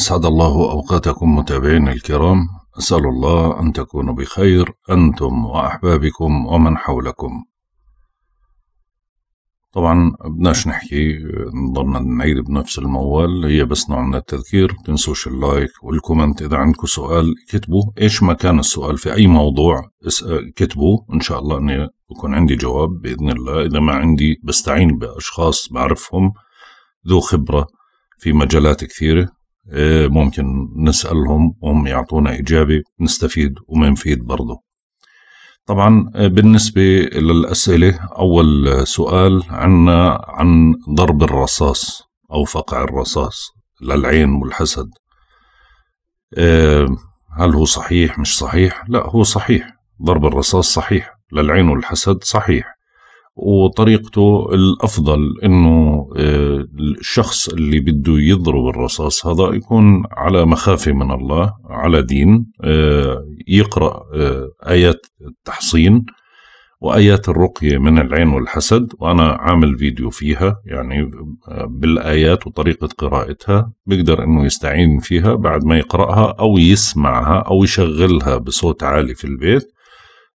أسعد الله أوقاتكم متابعينا الكرام أسأل الله أن تكونوا بخير أنتم وأحبابكم ومن حولكم طبعا بدناش نحكي نضلنا نعيد بنفس الموال هي بس نوع من التذكير تنسوش اللايك والكومنت إذا عندكم سؤال كتبوا إيش ما كان السؤال في أي موضوع كتبوا إن شاء الله أني بكون عندي جواب بإذن الله إذا ما عندي بستعين بأشخاص بعرفهم ذو خبرة في مجالات كثيرة إيه، ممكن نسألهم وهم يعطونا إجابة نستفيد ومنفيد برضه طبعا إيه، بالنسبة للأسئلة أول سؤال عنا عن ضرب الرصاص أو فقع الرصاص للعين والحسد إيه، هل هو صحيح مش صحيح لا هو صحيح ضرب الرصاص صحيح للعين والحسد صحيح وطريقته الافضل انه آه، الشخص اللي بده يضرب الرصاص هذا يكون على مخافه من الله على دين آه، يقرا آه، ايات التحصين وايات الرقيه من العين والحسد وانا عامل فيديو فيها يعني بالايات وطريقه قراءتها بيقدر انه يستعين فيها بعد ما يقراها او يسمعها او يشغلها بصوت عالي في البيت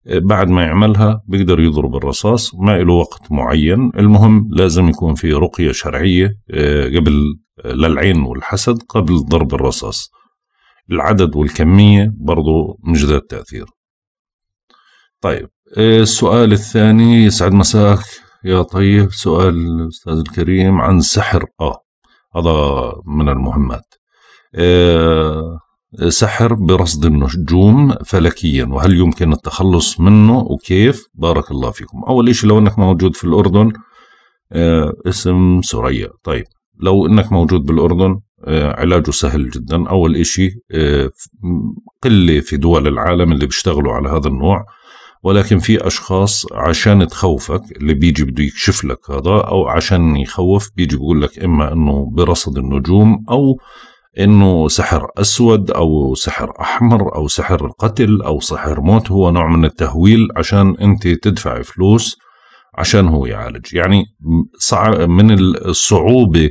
بعد ما يعملها بيقدر يضرب الرصاص ما له وقت معين المهم لازم يكون في رقية شرعية آه، قبل للعين والحسد قبل ضرب الرصاص العدد والكمية برضو مش ذات تأثير طيب آه، السؤال الثاني يسعد مساك يا طيب سؤال الأستاذ الكريم عن سحر آه هذا من المهمات آه سحر برصد النجوم فلكيا وهل يمكن التخلص منه وكيف بارك الله فيكم أول شيء لو أنك موجود في الأردن آه، اسم سوريا طيب لو أنك موجود بالأردن آه، علاجه سهل جدا أول إشي آه، قلة في دول العالم اللي بيشتغلوا على هذا النوع ولكن في أشخاص عشان تخوفك اللي بيجي بده يكشف لك هذا أو عشان يخوف بيجي بيقول لك إما أنه برصد النجوم أو انه سحر اسود او سحر احمر او سحر القتل او سحر موت هو نوع من التهويل عشان انت تدفع فلوس عشان هو يعالج يعني من الصعوبه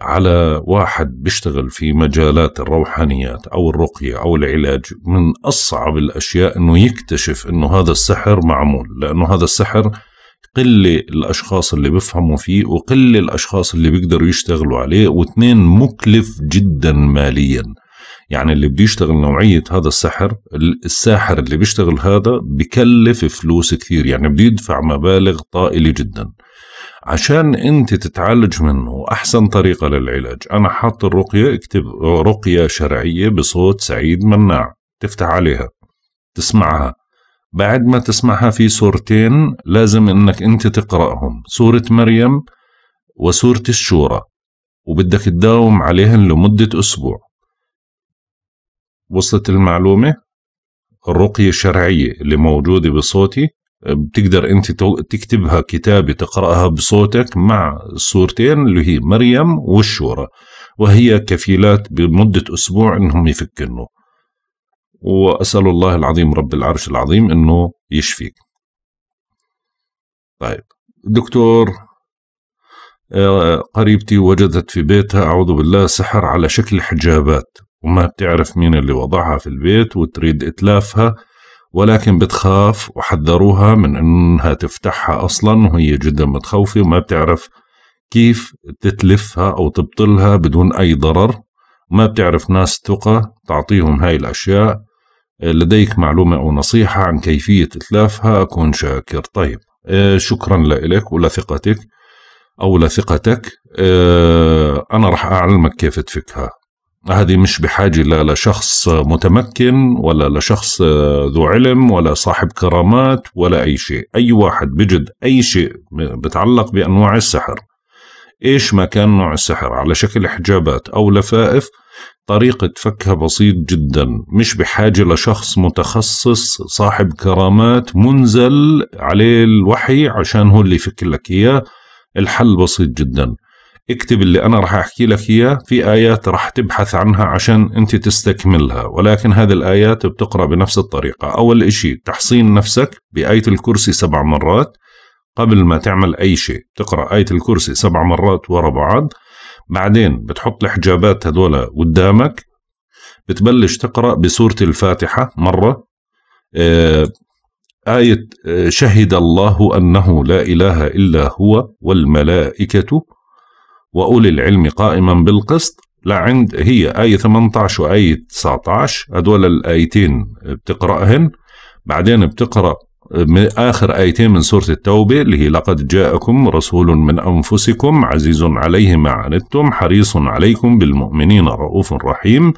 على واحد بيشتغل في مجالات الروحانيات او الرقيه او العلاج من اصعب الاشياء انه يكتشف انه هذا السحر معمول لانه هذا السحر قلة الأشخاص اللي بيفهموا فيه وقلة الأشخاص اللي بيقدروا يشتغلوا عليه واثنين مكلف جدا ماليا يعني اللي بده يشتغل نوعية هذا السحر الساحر اللي بيشتغل هذا بكلف فلوس كثير يعني بده يدفع مبالغ طائلة جدا عشان انت تتعالج منه احسن طريقة للعلاج انا حاط الرقية اكتب رقية شرعية بصوت سعيد مناع تفتح عليها تسمعها بعد ما تسمعها في سورتين لازم انك انت تقرأهم سورة مريم وسورة الشورى وبدك تداوم عليهن لمدة أسبوع وصلت المعلومة الرقية الشرعية اللي موجودة بصوتي بتقدر انت تكتبها كتابة تقرأها بصوتك مع السورتين اللي هي مريم والشورى وهي كفيلات بمدة أسبوع انهم يفكنوا وأسأل الله العظيم رب العرش العظيم أنه يشفيك طيب دكتور آه، قريبتي وجدت في بيتها أعوذ بالله سحر على شكل حجابات وما بتعرف مين اللي وضعها في البيت وتريد إتلافها ولكن بتخاف وحذروها من أنها تفتحها أصلا وهي جدا متخوفة وما بتعرف كيف تتلفها أو تبطلها بدون أي ضرر ما بتعرف ناس ثقة تعطيهم هاي الأشياء لديك معلومة أو نصيحة عن كيفية إتلافها أكون شاكر طيب آه، شكرا لك ولثقتك أو لثقتك آه، أنا راح أعلمك كيف تفكها هذه مش بحاجة لا لشخص متمكن ولا لشخص آه، ذو علم ولا صاحب كرامات ولا أي شيء أي واحد بجد أي شيء بتعلق بأنواع السحر إيش ما كان نوع السحر على شكل حجابات أو لفائف طريقة فكها بسيط جدا مش بحاجة لشخص متخصص صاحب كرامات منزل عليه الوحي عشان هو اللي يفك لك إياه الحل بسيط جدا اكتب اللي أنا راح أحكي لك إياه في آيات راح تبحث عنها عشان أنت تستكملها ولكن هذه الآيات بتقرأ بنفس الطريقة أول إشي تحصين نفسك بآية الكرسي سبع مرات قبل ما تعمل أي شيء تقرأ آية الكرسي سبع مرات ورا بعض بعدين بتحط الحجابات هذول قدامك بتبلش تقرأ بسورة الفاتحة مرة آه، آية آه، شهد الله أنه لا إله إلا هو والملائكة وأولي العلم قائما بالقسط لعند هي آية 18 وآية 19 هذول الآيتين بتقرأهن بعدين بتقرأ من آخر آيتين من سورة التوبة اللي هي لقد جاءكم رسول من أنفسكم عزيز عليه ما عنتم حريص عليكم بالمؤمنين رؤوف رحيم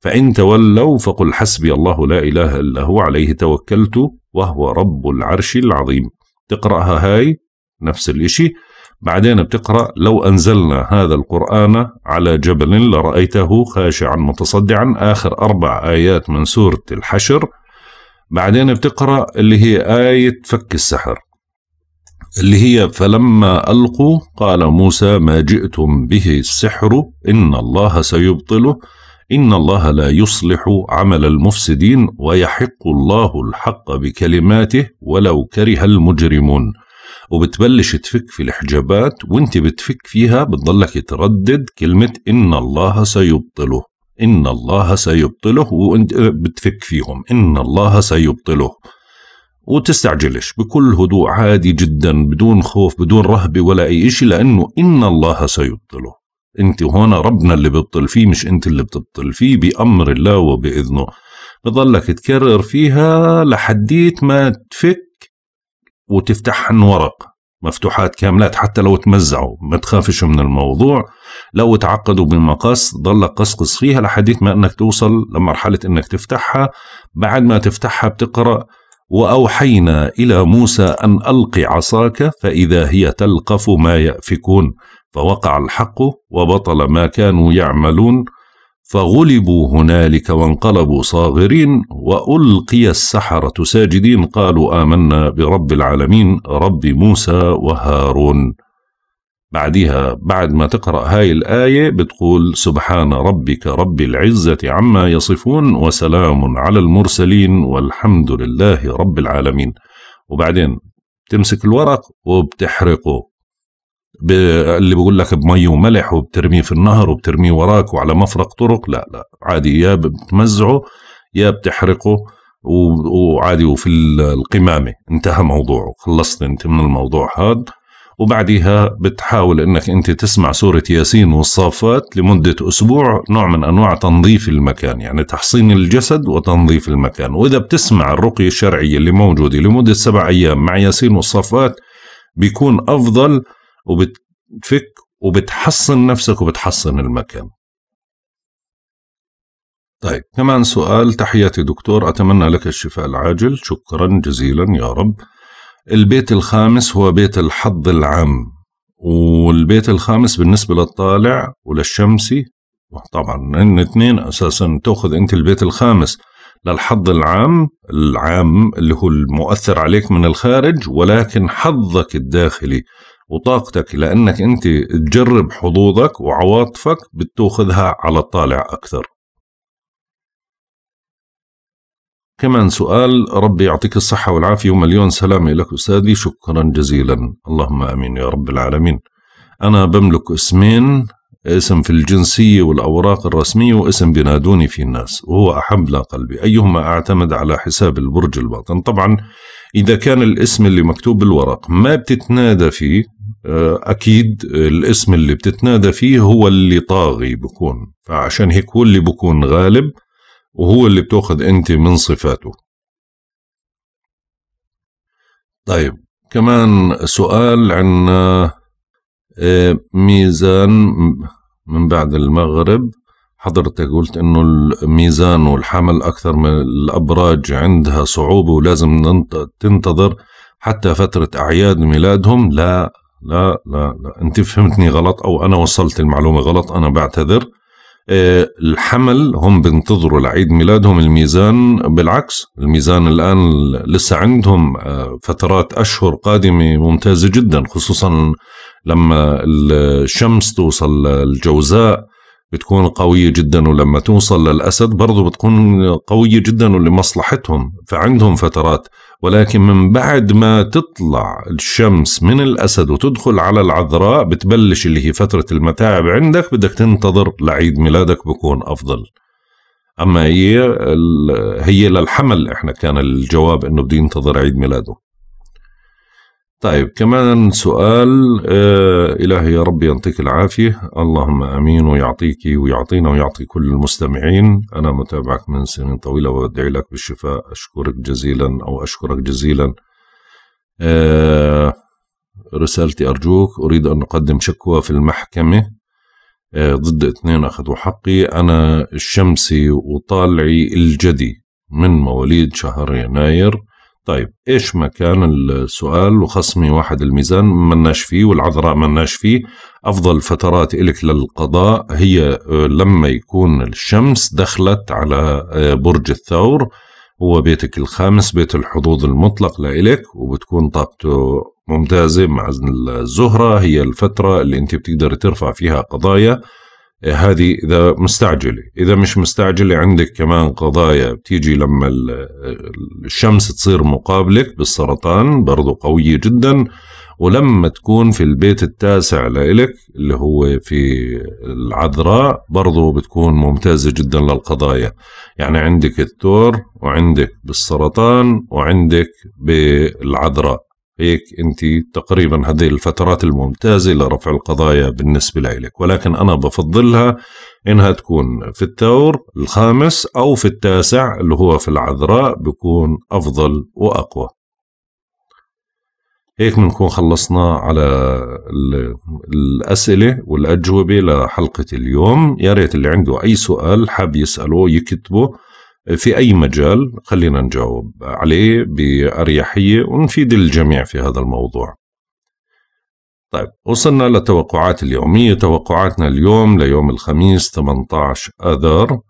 فإن تولوا فقل حسبي الله لا إله إلا هو عليه توكلت وهو رب العرش العظيم تقرأها هاي نفس الإشي بعدين بتقرأ لو أنزلنا هذا القرآن على جبل لرأيته خاشعا متصدعا آخر أربع آيات من سورة الحشر بعدين بتقرأ اللي هي آية فك السحر اللي هي فلما ألقوا قال موسى ما جئتم به السحر إن الله سيبطله إن الله لا يصلح عمل المفسدين ويحق الله الحق بكلماته ولو كره المجرمون وبتبلش تفك في الحجابات وانت بتفك فيها بتضلك تردد كلمة إن الله سيبطله إن الله سيبطله وأنت بتفك فيهم إن الله سيبطله وتستعجلش بكل هدوء عادي جدا بدون خوف بدون رهبة ولا أي شيء لأنه إن الله سيبطله أنت هون ربنا اللي بيبطل فيه مش أنت اللي بتبطل فيه بأمر الله وبإذنه بضلك تكرر فيها لحديت ما تفك وتفتحهن ورق مفتوحات كاملات حتى لو تمزعوا ما تخافش من الموضوع لو تعقدوا بالمقاس ضل قصقص فيها لحديث ما انك توصل لمرحله انك تفتحها بعد ما تفتحها بتقرا واوحينا الى موسى ان الق عصاك فاذا هي تلقف ما يافكون فوقع الحق وبطل ما كانوا يعملون فغلبوا هنالك وانقلبوا صاغرين والقي السحره ساجدين قالوا امنا برب العالمين رب موسى وهارون بعدها بعد ما تقرأ هاي الآية بتقول سبحان ربك رب العزة عما يصفون وسلام على المرسلين والحمد لله رب العالمين وبعدين تمسك الورق وبتحرقه اللي بقول لك بمي وملح وبترميه في النهر وبترميه وراك وعلى مفرق طرق لا لا عادي يا بتمزعه يا بتحرقه وعادي وفي القمامة انتهى موضوعه خلصت انت من الموضوع هذا وبعدها بتحاول انك انت تسمع سورة ياسين والصافات لمدة اسبوع نوع من انواع تنظيف المكان يعني تحصين الجسد وتنظيف المكان واذا بتسمع الرقية الشرعية اللي موجودة لمدة سبع ايام مع ياسين والصافات بيكون افضل وبتفك وبتحصن نفسك وبتحصن المكان طيب كمان سؤال تحياتي دكتور أتمنى لك الشفاء العاجل شكرا جزيلا يا رب البيت الخامس هو بيت الحظ العام والبيت الخامس بالنسبة للطالع وللشمسي طبعا الاثنين اساسا تاخذ انت البيت الخامس للحظ العام العام اللي هو المؤثر عليك من الخارج ولكن حظك الداخلي وطاقتك لانك انت تجرب حظوظك وعواطفك بتاخذها على الطالع اكثر كمان سؤال ربي يعطيك الصحة والعافية ومليون سلامة لك أستاذي شكرا جزيلا اللهم أمين يا رب العالمين أنا بملك اسمين اسم في الجنسية والأوراق الرسمية واسم بينادوني فيه الناس وهو أحب لقلبي أيهما أعتمد على حساب البرج الباطن طبعا إذا كان الاسم اللي مكتوب بالورق ما بتتنادى فيه آه، أكيد الاسم اللي بتتنادى فيه هو اللي طاغي بكون فعشان هيك هو اللي بكون غالب وهو اللي بتاخذ انت من صفاته طيب كمان سؤال عندنا آه، ميزان من بعد المغرب حضرتك قلت انه الميزان والحمل اكثر من الابراج عندها صعوبة ولازم تنتظر حتى فترة اعياد ميلادهم لا لا لا لا انت فهمتني غلط او انا وصلت المعلومة غلط انا بعتذر إيه، الحمل هم بينتظروا لعيد ميلادهم الميزان بالعكس الميزان الآن لسه عندهم آه، فترات أشهر قادمة ممتازة جدا خصوصا لما الشمس توصل للجوزاء بتكون قوية جدا ولما توصل للأسد برضو بتكون قوية جدا ولمصلحتهم فعندهم فترات ولكن من بعد ما تطلع الشمس من الأسد وتدخل على العذراء بتبلش اللي هي فترة المتاعب عندك بدك تنتظر لعيد ميلادك بكون أفضل أما هي هي للحمل إحنا كان الجواب إنه بده ينتظر عيد ميلاده طيب كمان سؤال آه إلهي يا ربي يعطيك العافية اللهم أمين ويعطيك ويعطينا ويعطي كل المستمعين أنا متابعك من سنين طويلة وأدعي لك بالشفاء أشكرك جزيلا أو أشكرك جزيلا آه رسالتي أرجوك أريد أن أقدم شكوى في المحكمة آه ضد اثنين أخذوا حقي أنا الشمسي وطالعي الجدي من مواليد شهر يناير طيب ايش مكان السؤال وخصمي واحد الميزان مناش فيه والعذراء مناش فيه افضل فترات الك للقضاء هي آه، لما يكون الشمس دخلت على آه، برج الثور هو بيتك الخامس بيت الحظوظ المطلق لإلك وبتكون طاقته ممتازة مع الزهرة هي الفترة اللي انت بتقدر ترفع فيها قضايا إيه، هذه اذا مستعجله اذا مش مستعجله عندك كمان قضايا بتيجي لما الشمس تصير مقابلك بالسرطان برضو قويه جدا ولما تكون في البيت التاسع لإلك اللي هو في العذراء برضو بتكون ممتازة جدا للقضايا يعني عندك الثور وعندك بالسرطان وعندك بالعذراء هيك انت تقريبا هذه الفترات الممتازه لرفع القضايا بالنسبه لإلك ولكن انا بفضلها انها تكون في الثور الخامس او في التاسع اللي هو في العذراء بكون افضل واقوى هيك بنكون خلصنا على الأسئلة والأجوبة لحلقة اليوم يا ريت اللي عنده أي سؤال حاب يسأله يكتبه في أي مجال خلينا نجاوب عليه بأريحية ونفيد الجميع في هذا الموضوع طيب وصلنا للتوقعات اليومية توقعاتنا اليوم ليوم الخميس 18 أذار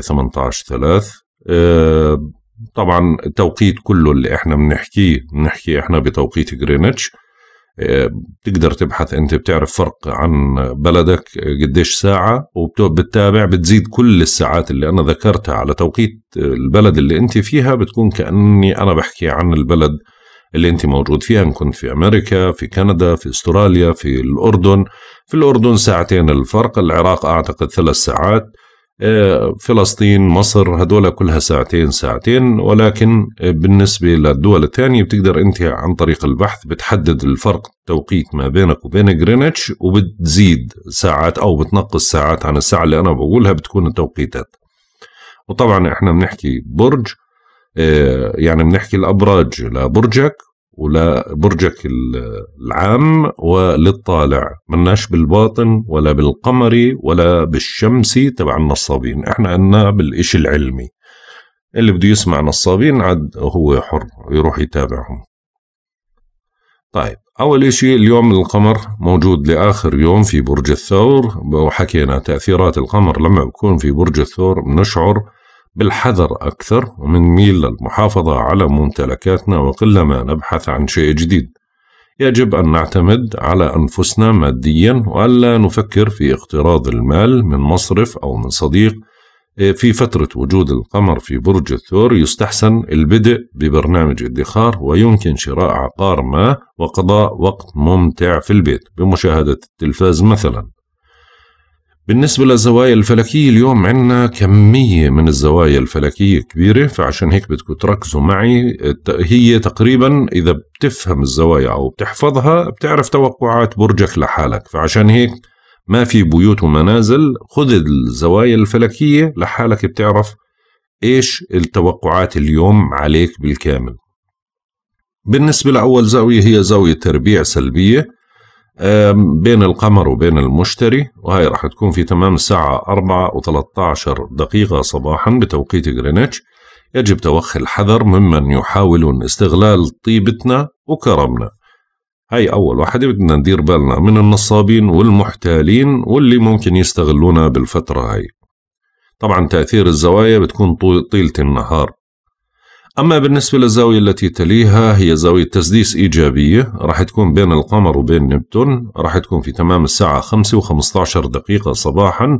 18 آه، 3 آه، طبعا التوقيت كله اللي احنا بنحكيه بنحكي احنا بتوقيت جرينتش بتقدر تبحث انت بتعرف فرق عن بلدك قديش ساعة وبتتابع بتزيد كل الساعات اللي انا ذكرتها على توقيت البلد اللي انت فيها بتكون كأني انا بحكي عن البلد اللي انت موجود فيها ان كنت في امريكا في كندا في استراليا في الاردن في الاردن ساعتين الفرق العراق اعتقد ثلاث ساعات آه، فلسطين مصر هدول كلها ساعتين ساعتين ولكن آه، بالنسبة للدول الثانية بتقدر أنت عن طريق البحث بتحدد الفرق التوقيت ما بينك وبين جرينتش وبتزيد ساعات أو بتنقص ساعات عن الساعة اللي أنا بقولها بتكون التوقيتات وطبعا احنا بنحكي برج آه، يعني بنحكي الأبراج لبرجك ولبرجك العام وللطالع مناش بالباطن ولا بالقمري ولا بالشمسي تبع النصابين احنا قلنا بالإشي العلمي اللي بده يسمع نصابين عد هو حر يروح يتابعهم طيب أول إشي اليوم القمر موجود لآخر يوم في برج الثور وحكينا تأثيرات القمر لما بكون في برج الثور بنشعر بالحذر أكثر ومنميل للمحافظة على ممتلكاتنا وقلما نبحث عن شيء جديد يجب أن نعتمد على أنفسنا ماديا وألا نفكر في اقتراض المال من مصرف أو من صديق إيه، في فترة وجود القمر في برج الثور يستحسن البدء ببرنامج ادخار ويمكن شراء عقار ما وقضاء وقت ممتع في البيت بمشاهدة التلفاز مثلا بالنسبة للزوايا الفلكية اليوم عندنا كمية من الزوايا الفلكية كبيرة فعشان هيك بدكم تركزوا معي هي تقريبا إذا بتفهم الزوايا أو بتحفظها بتعرف توقعات برجك لحالك فعشان هيك ما في بيوت ومنازل خذ الزوايا الفلكية لحالك بتعرف إيش التوقعات اليوم عليك بالكامل بالنسبة لأول زاوية هي زاوية تربيع سلبية بين القمر وبين المشتري وهي راح تكون في تمام الساعة 4 و13 دقيقة صباحا بتوقيت غرينتش يجب توخي الحذر ممن يحاولون استغلال طيبتنا وكرمنا هاي أول واحدة بدنا ندير بالنا من النصابين والمحتالين واللي ممكن يستغلونا بالفترة هاي طبعا تأثير الزوايا بتكون طيلة النهار أما بالنسبة للزاوية التي تليها هي زاوية تسديس إيجابية راح تكون بين القمر وبين نبتون راح تكون في تمام الساعة 5 و15 دقيقة صباحا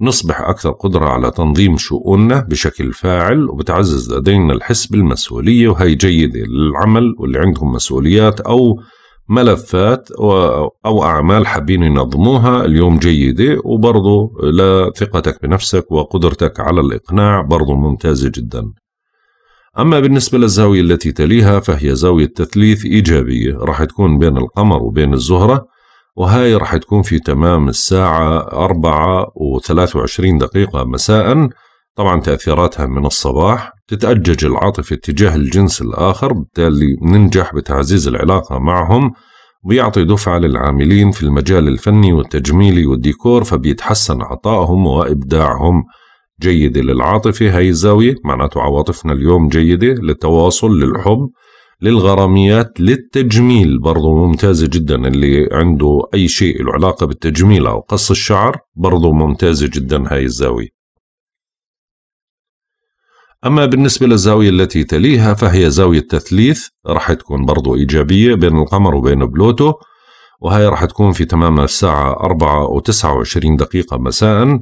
نصبح أكثر قدرة على تنظيم شؤوننا بشكل فاعل وبتعزز لدينا الحس بالمسؤولية وهي جيدة للعمل واللي عندهم مسؤوليات أو ملفات أو أعمال حابين ينظموها اليوم جيدة وبرضه لثقتك بنفسك وقدرتك على الإقناع برضه ممتازة جدا أما بالنسبة للزاوية التي تليها فهي زاوية تثليث إيجابية راح تكون بين القمر وبين الزهرة وهاي راح تكون في تمام الساعة 4 و23 دقيقة مساء طبعا تأثيراتها من الصباح تتأجج العاطفة اتجاه الجنس الآخر بالتالي ننجح بتعزيز العلاقة معهم بيعطي دفعة للعاملين في المجال الفني والتجميلي والديكور فبيتحسن عطائهم وإبداعهم جيدة للعاطفة هاي الزاوية معناته عواطفنا اليوم جيدة للتواصل للحب للغراميات للتجميل برضو ممتازة جدا اللي عنده أي شيء له علاقة بالتجميل أو قص الشعر برضو ممتازة جدا هاي الزاوية أما بالنسبة للزاوية التي تليها فهي زاوية تثليث راح تكون برضو إيجابية بين القمر وبين بلوتو وهي راح تكون في تمام الساعة 4 و29 دقيقة مساء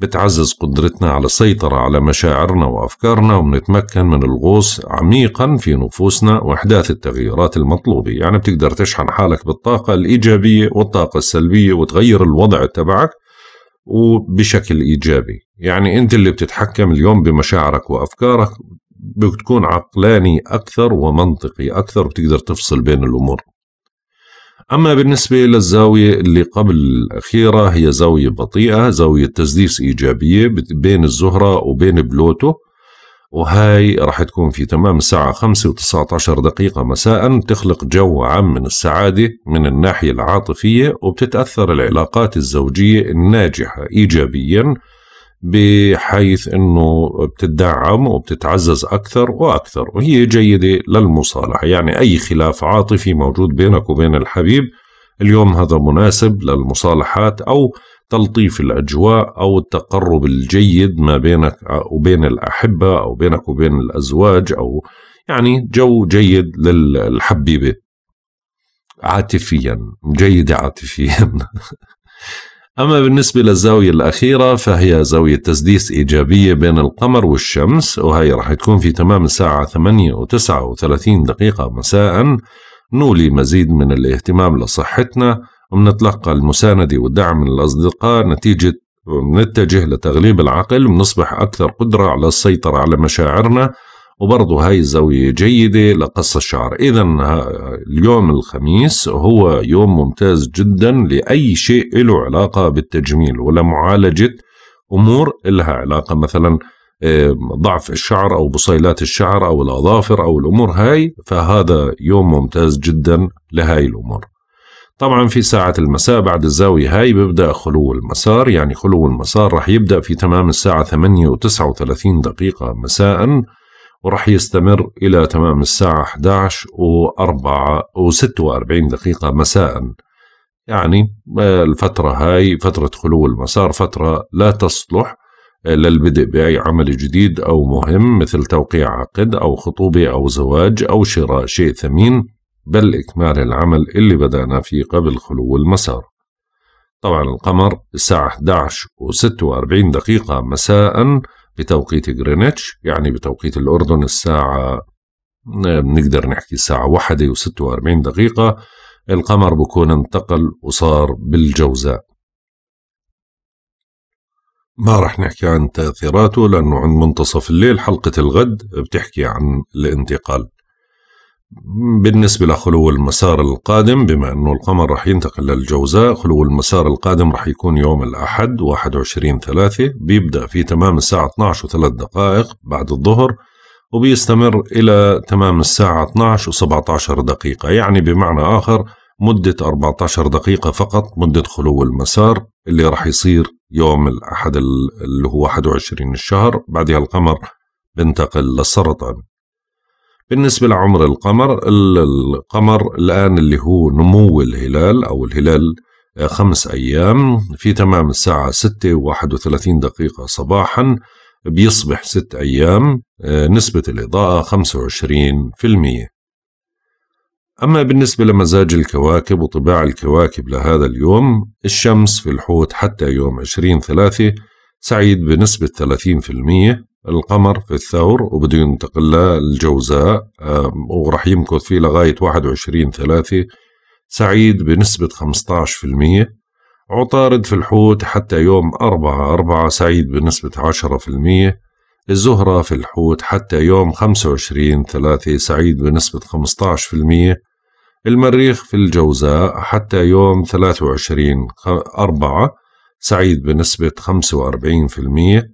بتعزز قدرتنا على السيطرة على مشاعرنا وأفكارنا وبنتمكن من الغوص عميقا في نفوسنا وإحداث التغييرات المطلوبة يعني بتقدر تشحن حالك بالطاقة الإيجابية والطاقة السلبية وتغير الوضع تبعك وبشكل إيجابي يعني أنت اللي بتتحكم اليوم بمشاعرك وأفكارك بتكون عقلاني أكثر ومنطقي أكثر وبتقدر تفصل بين الأمور أما بالنسبة للزاوية اللي قبل الأخيرة هي زاوية بطيئة زاوية تسديس إيجابية بين الزهرة وبين بلوتو وهاي راح تكون في تمام الساعة 5 و19 دقيقة مساء تخلق جو عام من السعادة من الناحية العاطفية وبتتأثر العلاقات الزوجية الناجحة إيجابياً بحيث انه بتدعم وبتتعزز اكثر واكثر وهي جيده للمصالحه يعني اي خلاف عاطفي موجود بينك وبين الحبيب اليوم هذا مناسب للمصالحات او تلطيف الاجواء او التقرب الجيد ما بينك وبين الاحبه او بينك وبين الازواج او يعني جو جيد للحبيبه عاطفيا جيده عاطفيا أما بالنسبة للزاوية الأخيرة فهي زاوية تسديس إيجابية بين القمر والشمس وهي راح تكون في تمام الساعة 8 و 39 دقيقة مساء نولي مزيد من الاهتمام لصحتنا ومنتلقى المساندة والدعم من الأصدقاء نتيجة ونتجه لتغليب العقل ونصبح أكثر قدرة على السيطرة على مشاعرنا وبرضه هاي الزاوية جيدة لقص الشعر إذا اليوم الخميس هو يوم ممتاز جدا لأي شيء له علاقة بالتجميل ولمعالجة أمور لها علاقة مثلا آه، ضعف الشعر أو بصيلات الشعر أو الأظافر أو الأمور هاي فهذا يوم ممتاز جدا لهاي الأمور طبعا في ساعة المساء بعد الزاوية هاي بيبدأ خلو المسار يعني خلو المسار رح يبدأ في تمام الساعة 8 و 39 دقيقة مساءً وراح يستمر إلى تمام الساعة 11 و46 دقيقة مساء يعني آه، الفترة هاي فترة خلو المسار فترة لا تصلح للبدء بأي عمل جديد أو مهم مثل توقيع عقد أو خطوبة أو زواج أو شراء شيء ثمين بل إكمال العمل اللي بدأنا فيه قبل خلو المسار طبعا القمر الساعة 11 و46 دقيقة مساءً بتوقيت جرينتش يعني بتوقيت الأردن الساعة بنقدر نحكي الساعة واحدة وستة وأربعين دقيقة القمر بكون انتقل وصار بالجوزاء ما رح نحكي عن تأثيراته لأنه عند منتصف الليل حلقة الغد بتحكي عن الانتقال بالنسبة لخلو المسار القادم بما أنه القمر رح ينتقل للجوزاء خلو المسار القادم رح يكون يوم الأحد 21 ثلاثة بيبدأ في تمام الساعة 12 وثلاث دقائق بعد الظهر وبيستمر إلى تمام الساعة 12 و17 دقيقة يعني بمعنى آخر مدة 14 دقيقة فقط مدة خلو المسار اللي رح يصير يوم الأحد اللي هو 21 الشهر بعدها القمر بنتقل للسرطان بالنسبة لعمر القمر القمر الآن اللي هو نمو الهلال أو الهلال آه، خمس أيام في تمام الساعة ستة وواحد وثلاثين دقيقة صباحا بيصبح ست أيام آه، نسبة الإضاءة خمسة وعشرين في المية أما بالنسبة لمزاج الكواكب وطباع الكواكب لهذا اليوم الشمس في الحوت حتى يوم عشرين ثلاثة سعيد بنسبة ثلاثين في المية القمر في الثور وبده ينتقل للجوزاء آه، وراح يمكث فيه لغاية 21 ثلاثة سعيد بنسبة 15% عطارد في الحوت حتى يوم 4 4 سعيد بنسبة 10% الزهرة في الحوت حتى يوم 25 3 سعيد بنسبة 15% المريخ في الجوزاء حتى يوم 23 4 سعيد بنسبة 45%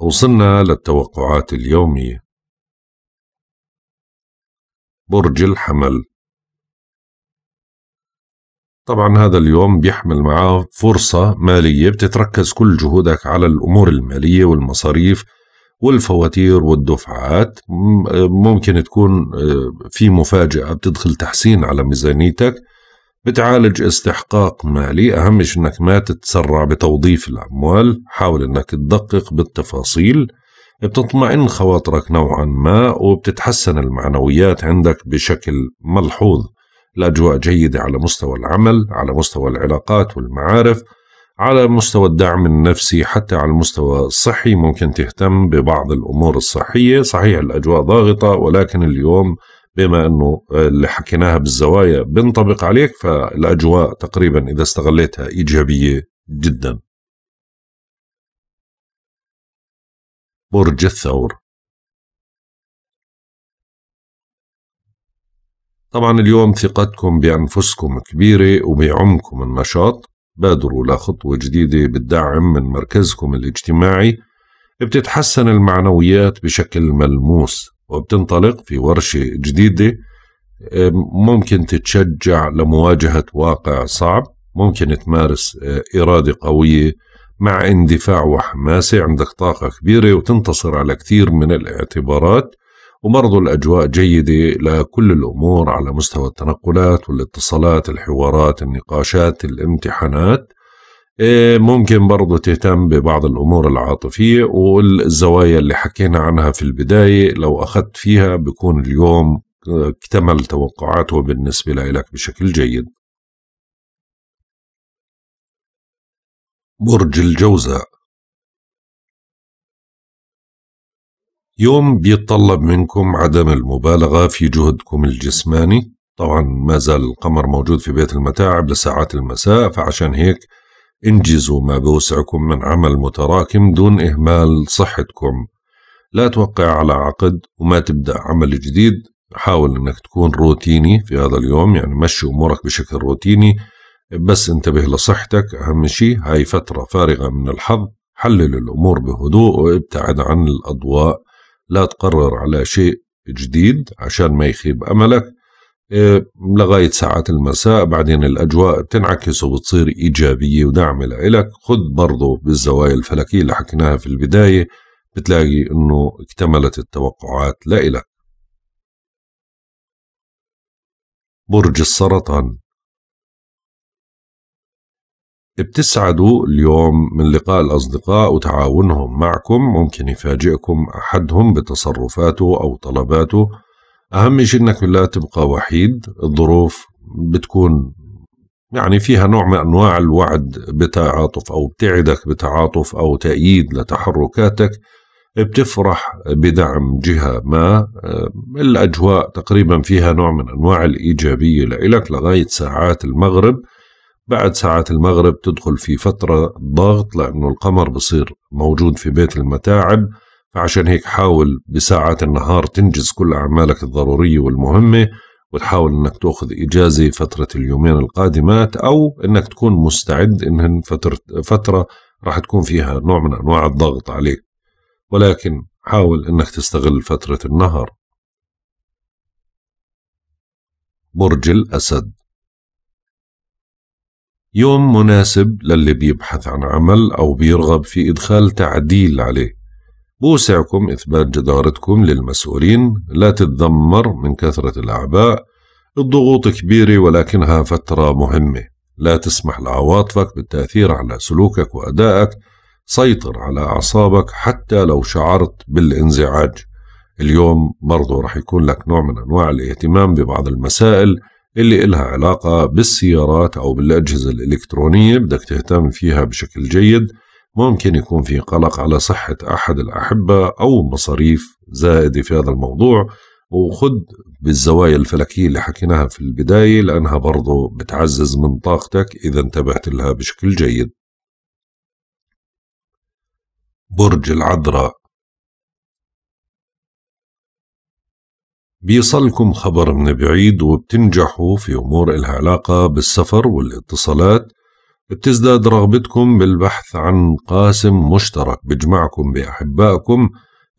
وصلنا للتوقعات اليومية برج الحمل طبعا هذا اليوم بيحمل معاه فرصة مالية بتتركز كل جهودك على الأمور المالية والمصاريف والفواتير والدفعات ممكن تكون آه، في مفاجأة بتدخل تحسين على ميزانيتك بتعالج استحقاق مالي أهم شيء أنك ما تتسرع بتوظيف الأموال حاول أنك تدقق بالتفاصيل بتطمئن خواطرك نوعا ما وبتتحسن المعنويات عندك بشكل ملحوظ الأجواء جيدة على مستوى العمل على مستوى العلاقات والمعارف على مستوى الدعم النفسي حتى على المستوى الصحي ممكن تهتم ببعض الأمور الصحية صحيح الأجواء ضاغطة ولكن اليوم بما انه آه، اللي حكيناها بالزوايا بنطبق عليك فالاجواء تقريبا اذا استغليتها ايجابيه جدا. برج الثور طبعا اليوم ثقتكم بانفسكم كبيره وبعمكم النشاط بادروا لخطوه جديده بالدعم من مركزكم الاجتماعي بتتحسن المعنويات بشكل ملموس وبتنطلق في ورشة جديدة آه، ممكن تتشجع لمواجهة واقع صعب ممكن تمارس آه، إرادة قوية مع اندفاع وحماسة عندك طاقة كبيرة وتنتصر على كثير من الاعتبارات وبرضو الأجواء جيدة لكل الأمور على مستوى التنقلات والاتصالات الحوارات النقاشات الامتحانات إيه، ممكن برضو تهتم ببعض الأمور العاطفية والزوايا اللي حكينا عنها في البداية لو أخذت فيها بكون اليوم آه، اكتمل توقعاته بالنسبة لك بشكل جيد برج الجوزاء يوم بيتطلب منكم عدم المبالغة في جهدكم الجسماني طبعا ما زال القمر موجود في بيت المتاعب لساعات المساء فعشان هيك انجزوا ما بوسعكم من عمل متراكم دون إهمال صحتكم لا توقع على عقد وما تبدأ عمل جديد حاول انك تكون روتيني في هذا اليوم يعني مشي امورك بشكل روتيني بس انتبه لصحتك اهم شيء هاي فتره فارغه من الحظ حلل الامور بهدوء وابتعد عن الاضواء لا تقرر على شيء جديد عشان ما يخيب املك إيه، لغاية ساعات المساء بعدين الأجواء بتنعكس وبتصير إيجابية ودعم لإلك خد برضه بالزوايا الفلكية اللي حكيناها في البداية بتلاقي إنه اكتملت التوقعات لإلك برج السرطان بتسعدوا اليوم من لقاء الأصدقاء وتعاونهم معكم ممكن يفاجئكم أحدهم بتصرفاته أو طلباته اهم شيء انك لا تبقى وحيد الظروف بتكون يعني فيها نوع من انواع الوعد بتعاطف او بتعدك بتعاطف او تأييد لتحركاتك بتفرح بدعم جهة ما آه، الأجواء تقريبا فيها نوع من أنواع الإيجابية لإلك لغاية ساعات المغرب بعد ساعات المغرب تدخل في فترة ضغط لأنه القمر بصير موجود في بيت المتاعب عشان هيك حاول بساعات النهار تنجز كل أعمالك الضرورية والمهمة وتحاول انك تاخذ اجازه فتره اليومين القادمات او انك تكون مستعد إنهن فتره فتره راح تكون فيها نوع من انواع الضغط عليك ولكن حاول انك تستغل فتره النهار برج الاسد يوم مناسب للي بيبحث عن عمل او بيرغب في ادخال تعديل عليه بوسعكم إثبات جدارتكم للمسؤولين لا تتذمر من كثرة الأعباء الضغوط كبيرة ولكنها فترة مهمة لا تسمح لعواطفك بالتأثير على سلوكك وأدائك سيطر على أعصابك حتى لو شعرت بالانزعاج اليوم برضه رح يكون لك نوع من أنواع الاهتمام ببعض المسائل اللي إلها علاقة بالسيارات أو بالأجهزة الإلكترونية بدك تهتم فيها بشكل جيد ممكن يكون في قلق على صحة أحد الأحبة أو مصاريف زائدة في هذا الموضوع وخد بالزوايا الفلكية اللي حكيناها في البداية لأنها برضو بتعزز من طاقتك إذا انتبهت لها بشكل جيد برج العذراء بيصلكم خبر من بعيد وبتنجحوا في أمور إلها علاقة بالسفر والاتصالات بتزداد رغبتكم بالبحث عن قاسم مشترك بيجمعكم بأحبائكم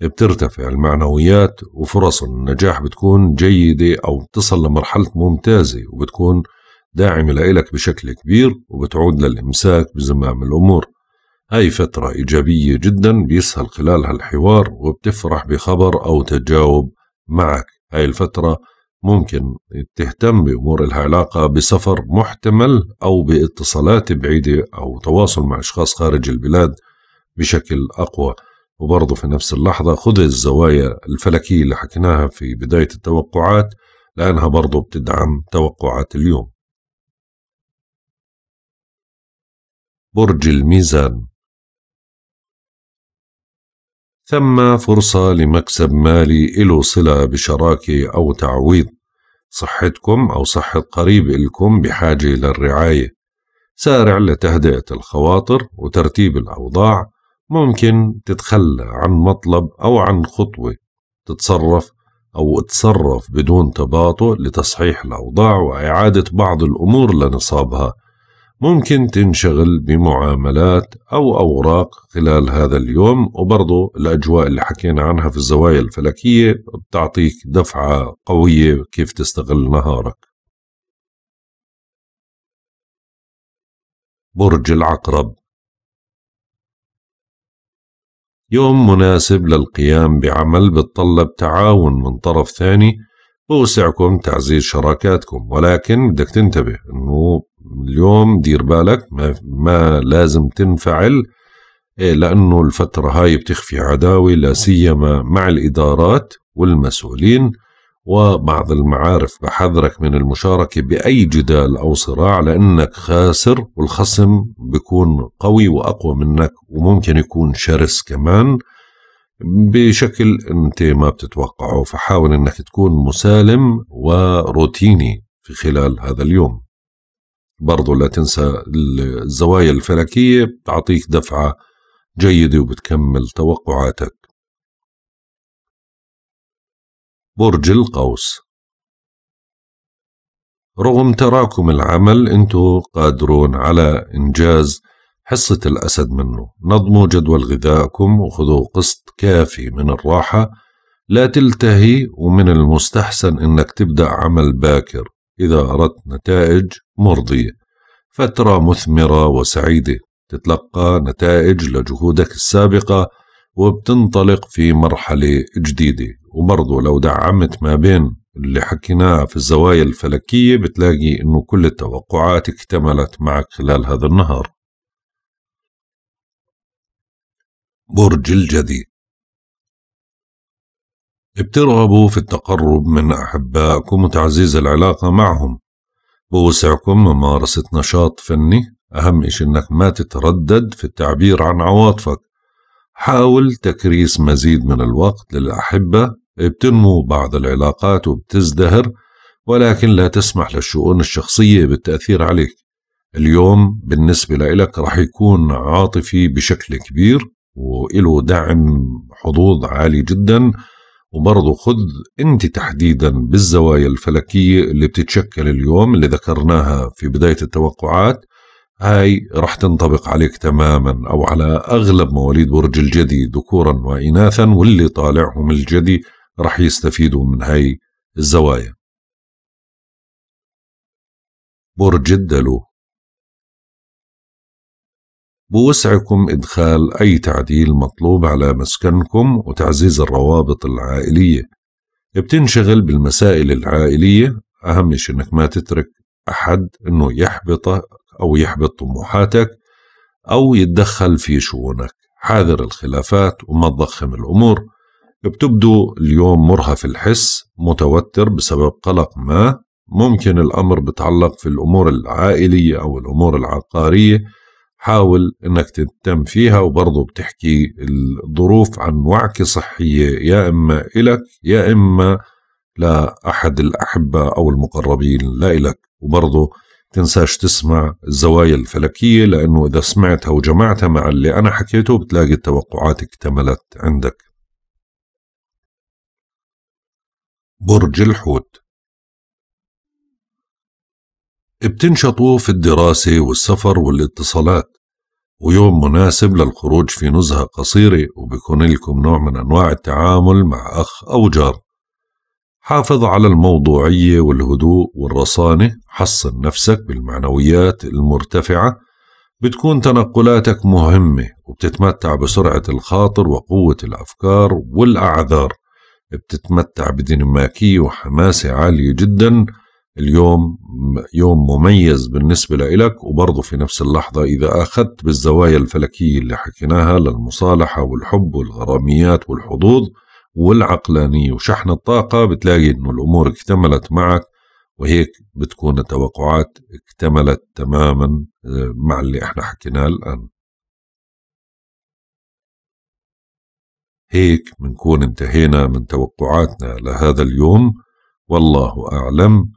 بترتفع المعنويات وفرص النجاح بتكون جيدة أو بتصل لمرحلة ممتازة وبتكون داعمة لإلك بشكل كبير وبتعود للإمساك بزمام الأمور هاي فترة إيجابية جدا بيسهل خلالها الحوار وبتفرح بخبر أو تجاوب معك هاي الفترة ممكن تهتم بأمور العلاقة بسفر محتمل أو باتصالات بعيدة أو تواصل مع أشخاص خارج البلاد بشكل أقوى وبرضه في نفس اللحظة خذ الزوايا الفلكية اللي حكيناها في بداية التوقعات لأنها برضه بتدعم توقعات اليوم برج الميزان ثم فرصة لمكسب مالي له صلة بشراكة أو تعويض صحتكم أو صحة قريب إلكم بحاجة للرعاية سارع لتهدئة الخواطر وترتيب الأوضاع ممكن تتخلى عن مطلب أو عن خطوة تتصرف أو تصرف بدون تباطؤ لتصحيح الأوضاع وإعادة بعض الأمور لنصابها ممكن تنشغل بمعاملات أو أوراق خلال هذا اليوم وبرضو الأجواء اللي حكينا عنها في الزوايا الفلكية بتعطيك دفعة قوية كيف تستغل نهارك برج العقرب يوم مناسب للقيام بعمل بتطلب تعاون من طرف ثاني بوسعكم تعزيز شراكاتكم ولكن بدك تنتبه انه اليوم دير بالك ما, ما لازم تنفعل إيه، لأنه الفترة هاي بتخفي عداوة لا نعم. سيما مع الإدارات والمسؤولين وبعض المعارف بحذرك من المشاركة بأي جدال أو صراع لأنك خاسر والخصم بيكون قوي وأقوى منك وممكن يكون شرس كمان بشكل أنت ما بتتوقعه فحاول أنك تكون مسالم وروتيني في خلال هذا اليوم برضو لا تنسى الزوايا الفلكية بتعطيك دفعة جيدة وبتكمل توقعاتك برج القوس رغم تراكم العمل انتو قادرون على انجاز حصة الأسد منه نظموا جدول غذائكم وخذوا قسط كافي من الراحة لا تلتهي ومن المستحسن انك تبدأ عمل باكر إذا أردت نتائج مرضية فترة مثمرة وسعيدة تتلقى نتائج لجهودك السابقة وبتنطلق في مرحلة جديدة وبرضه لو دعمت ما بين اللي حكيناه في الزوايا الفلكية بتلاقي إنه كل التوقعات اكتملت معك خلال هذا النهار برج الجدي بترغبوا في التقرب من أحبائكم وتعزيز العلاقة معهم بوسعكم ممارسة نشاط فني أهم إشي إنك ما تتردد في التعبير عن عواطفك حاول تكريس مزيد من الوقت للأحبة بتنمو بعض العلاقات وبتزدهر ولكن لا تسمح للشؤون الشخصية بالتأثير عليك اليوم بالنسبة لإلك رح يكون عاطفي بشكل كبير وإله دعم حظوظ عالي جداً وبرضه خذ انت تحديدا بالزوايا الفلكية اللي بتتشكل اليوم اللي ذكرناها في بداية التوقعات هاي رح تنطبق عليك تماما أو على أغلب مواليد برج الجدي ذكورا وإناثا واللي طالعهم الجدي رح يستفيدوا من هاي الزوايا برج الدلو بوسعكم إدخال أي تعديل مطلوب على مسكنكم وتعزيز الروابط العائلية بتنشغل بالمسائل العائلية أهم شيء إنك ما تترك أحد إنه يحبطك أو يحبط طموحاتك أو يتدخل في شؤونك حاذر الخلافات وما تضخم الأمور بتبدو اليوم مرهف الحس متوتر بسبب قلق ما ممكن الأمر بتعلق في الأمور العائلية أو الأمور العقارية حاول انك تهتم فيها وبرضه بتحكي الظروف عن وعكه صحيه يا اما الك يا اما لاحد الاحبه او المقربين لإلك وبرضه تنساش تسمع الزوايا الفلكيه لانه اذا سمعتها وجمعتها مع اللي انا حكيته بتلاقي التوقعات اكتملت عندك برج الحوت بتنشطوا في الدراسة والسفر والاتصالات ويوم مناسب للخروج في نزهة قصيرة وبكون لكم نوع من أنواع التعامل مع أخ أو جار حافظ على الموضوعية والهدوء والرصانة حصن نفسك بالمعنويات المرتفعة بتكون تنقلاتك مهمة وبتتمتع بسرعة الخاطر وقوة الأفكار والأعذار بتتمتع بديناميكية وحماسة عالية جداً اليوم يوم مميز بالنسبة لإلك وبرضه في نفس اللحظة إذا أخذت بالزوايا الفلكية اللي حكيناها للمصالحة والحب والغراميات والحظوظ والعقلانية وشحن الطاقة بتلاقي إنه الأمور اكتملت معك وهيك بتكون التوقعات اكتملت تماما آه، مع اللي احنا حكيناه الآن هيك بنكون انتهينا من توقعاتنا لهذا اليوم والله أعلم